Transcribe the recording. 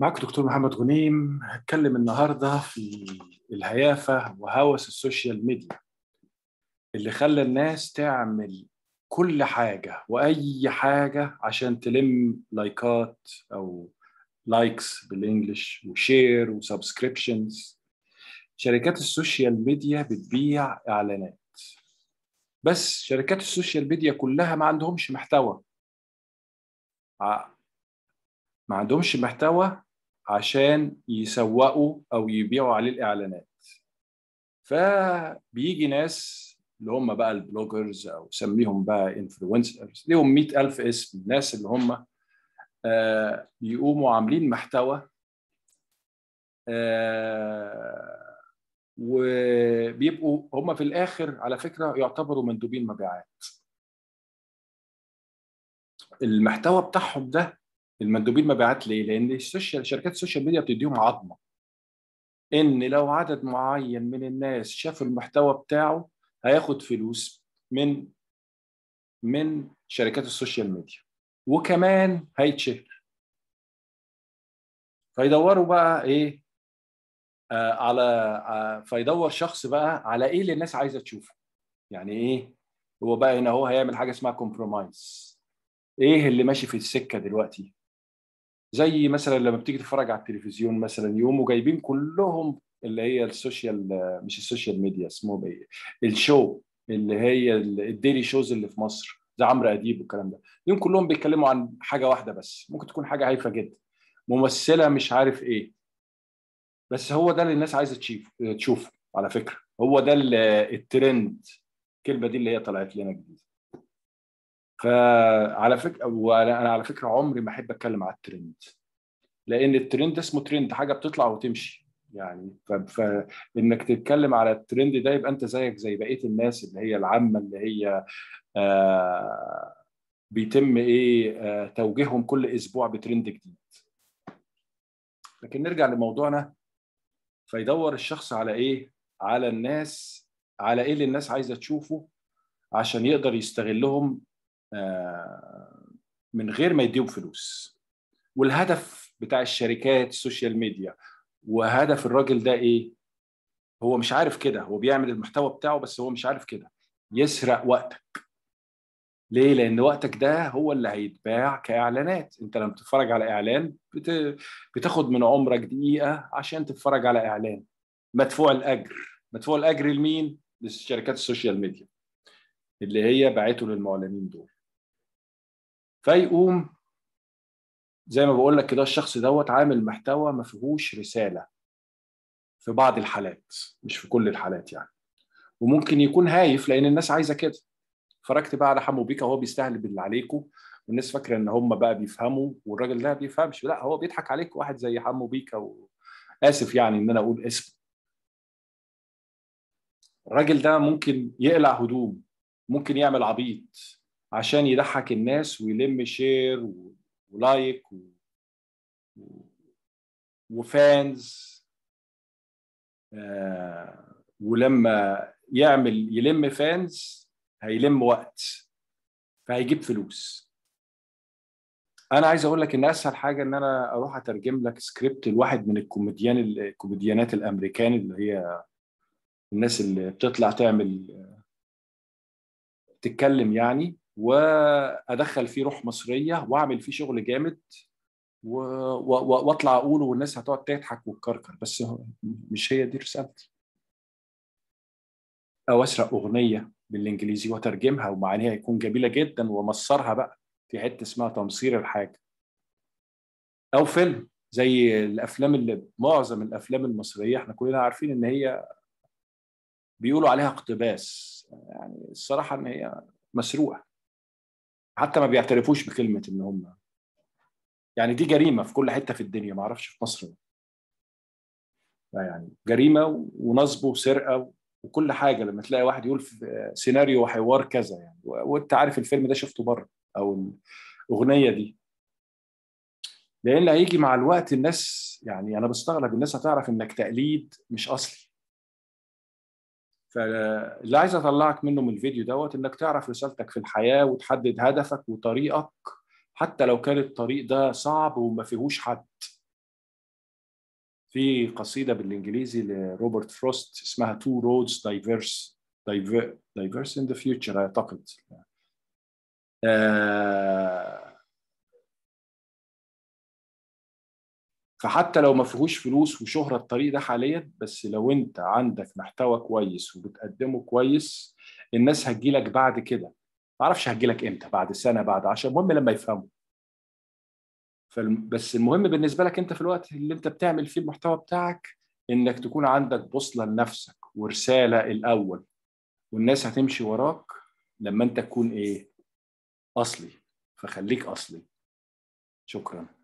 معاكم دكتور محمد غنيم هتكلم النهارده في الهيافه وهوس السوشيال ميديا اللي خلى الناس تعمل كل حاجه واي حاجه عشان تلم لايكات او لايكس بالانجلش وشير وسبسكريبشنز شركات السوشيال ميديا بتبيع اعلانات بس شركات السوشيال ميديا كلها ما عندهمش محتوى ما عندهمش محتوى عشان يسوقوا او يبيعوا عليه الاعلانات فبيجي ناس اللي هم بقى البلوجرز او سميهم بقى انفلونسرز ليهم مئة ألف اسم الناس اللي هم آه، بيقوموا عاملين محتوى آه، وبيبقوا هم في الاخر على فكره يعتبروا مندوبين مبيعات المحتوى بتاعهم ده المندوبين مبيعات ليه؟ لان السوشيال شركات السوشيال ميديا بتديهم عظمه ان لو عدد معين من الناس شاف المحتوى بتاعه هياخد فلوس من من شركات السوشيال ميديا وكمان هيتشهر فيدوروا بقى ايه آه على آه فيدور شخص بقى على ايه اللي الناس عايزه تشوفه يعني ايه هو بقى هنا هو هيعمل حاجه اسمها كومبرومايز ايه اللي ماشي في السكه دلوقتي زي مثلا لما بتيجي تتفرج على التلفزيون مثلا يوم وجايبين كلهم اللي هي السوشيال مش السوشيال ميديا اسمه ايه الشو اللي هي الديلي شوز اللي في مصر زي عمرو اديب والكلام ده يوم كلهم بيتكلموا عن حاجه واحده بس ممكن تكون حاجه هايفه جدا ممثله مش عارف ايه بس هو ده اللي الناس عايزه تشوف تشوفه على فكره هو ده الترند الكلمه دي اللي هي طلعت لنا جديده فعلى فكره وانا على فكره عمري ما احب اتكلم على الترند لان الترند اسمه ترند حاجه بتطلع وتمشي يعني فانك تتكلم على الترند ده يبقى انت زيك زي بقيه الناس اللي هي العامه اللي هي آه، بيتم ايه آه، توجيههم كل اسبوع بترند جديد لكن نرجع لموضوعنا فيدور الشخص على ايه على الناس على ايه اللي الناس عايزه تشوفه عشان يقدر يستغلهم آه، من غير ما يديهم فلوس والهدف بتاع الشركات السوشيال ميديا وهدف الراجل ده ايه هو مش عارف كده هو بيعمل المحتوى بتاعه بس هو مش عارف كده يسرق وقتك ليه لان وقتك ده هو اللي هيتباع كاعلانات انت لما بتتفرج على اعلان بت... بتاخد من عمرك دقيقه عشان تتفرج على اعلان مدفوع الاجر مدفوع الاجر لمين لشركات السوشيال ميديا اللي هي باعته للمعلنين دول فيقوم زي ما بقول لك كده الشخص دوت عامل محتوى ما فيهوش رساله في بعض الحالات مش في كل الحالات يعني وممكن يكون هايف لان الناس عايزه كده فركت بقى على حمو بيكا وهو بيستهل باللي عليكم والناس فاكره ان هم بقى بيفهموا والراجل ده ما بيفهمش لا هو بيضحك عليك واحد زي حمو بيكا و... اسف يعني ان انا اقول اسمه الراجل ده ممكن يقلع هدوم ممكن يعمل عبيط عشان يضحك الناس ويلم شير ولايك و... وفانز آه ولما يعمل يلم فانز هيلم وقت فهيجيب فلوس انا عايز اقول لك ان اسهل حاجه ان انا اروح اترجم لك سكريبت لواحد من الكوميديان الكوميديانات الامريكان اللي هي الناس اللي بتطلع تعمل آه، تتكلم يعني وادخل فيه روح مصريه واعمل فيه شغل جامد واطلع اقوله والناس هتقعد تضحك وتكركر بس مش هي دي رسالتي او اسرق اغنيه بالانجليزي وترجمها ومعانيها يكون جميله جدا ومصرها بقى في حته اسمها تمصير الحاجه او فيلم زي الافلام اللي معظم الافلام المصريه احنا كلنا عارفين ان هي بيقولوا عليها اقتباس يعني الصراحه ان هي مسروقه حتى ما بيعترفوش بكلمه ان هم يعني دي جريمه في كل حته في الدنيا ما اعرفش في مصر يعني جريمه ونصب وسرقه وكل حاجه لما تلاقي واحد يقول في سيناريو وحوار كذا يعني وانت عارف الفيلم ده شفته بره او الاغنيه دي لان هيجي مع الوقت الناس يعني انا بستغرب الناس هتعرف انك تقليد مش اصلي فاللي عايز اطلعك منه من الفيديو دوت انك تعرف رسالتك في الحياه وتحدد هدفك وطريقك حتى لو كان الطريق ده صعب وما فيهوش حد في قصيدة بالإنجليزي لروبرت فروست اسمها Two Roads Diverse دايفيرس Diverse in the Future أعتقد آه فحتى لو ما فيهوش فلوس وشهرة الطريق ده حاليا بس لو انت عندك محتوى كويس وبتقدمه كويس الناس هتجي لك بعد كده ما اعرفش هتجي لك امتى بعد سنه بعد 10 المهم لما يفهموا بس المهم بالنسبه لك انت في الوقت اللي انت بتعمل فيه المحتوى بتاعك انك تكون عندك بوصله لنفسك ورساله الاول والناس هتمشي وراك لما انت تكون ايه اصلي فخليك اصلي شكرا